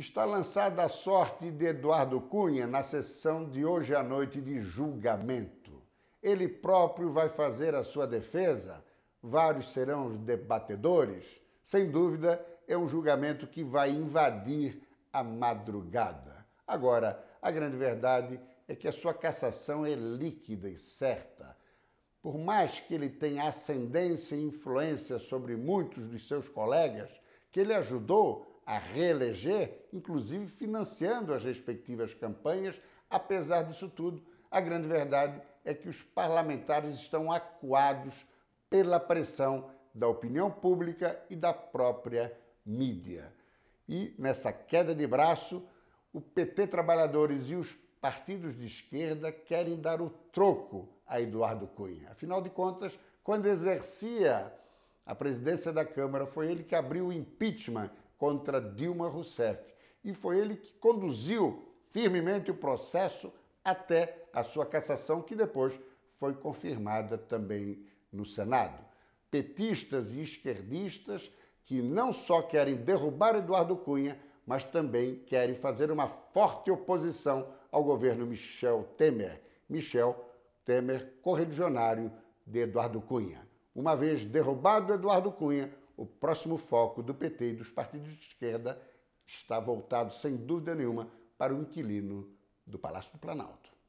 Está lançada a sorte de Eduardo Cunha na sessão de hoje à noite de julgamento. Ele próprio vai fazer a sua defesa, vários serão os debatedores. Sem dúvida, é um julgamento que vai invadir a madrugada. Agora, a grande verdade é que a sua cassação é líquida e certa. Por mais que ele tenha ascendência e influência sobre muitos dos seus colegas, que ele ajudou a reeleger, inclusive financiando as respectivas campanhas. Apesar disso tudo, a grande verdade é que os parlamentares estão acuados pela pressão da opinião pública e da própria mídia. E nessa queda de braço, o PT Trabalhadores e os partidos de esquerda querem dar o troco a Eduardo Cunha. Afinal de contas, quando exercia a presidência da Câmara, foi ele que abriu o impeachment contra Dilma Rousseff. E foi ele que conduziu firmemente o processo até a sua cassação, que depois foi confirmada também no Senado. Petistas e esquerdistas que não só querem derrubar Eduardo Cunha, mas também querem fazer uma forte oposição ao governo Michel Temer. Michel Temer, correligionário de Eduardo Cunha. Uma vez derrubado Eduardo Cunha, o próximo foco do PT e dos partidos de esquerda está voltado, sem dúvida nenhuma, para o inquilino do Palácio do Planalto.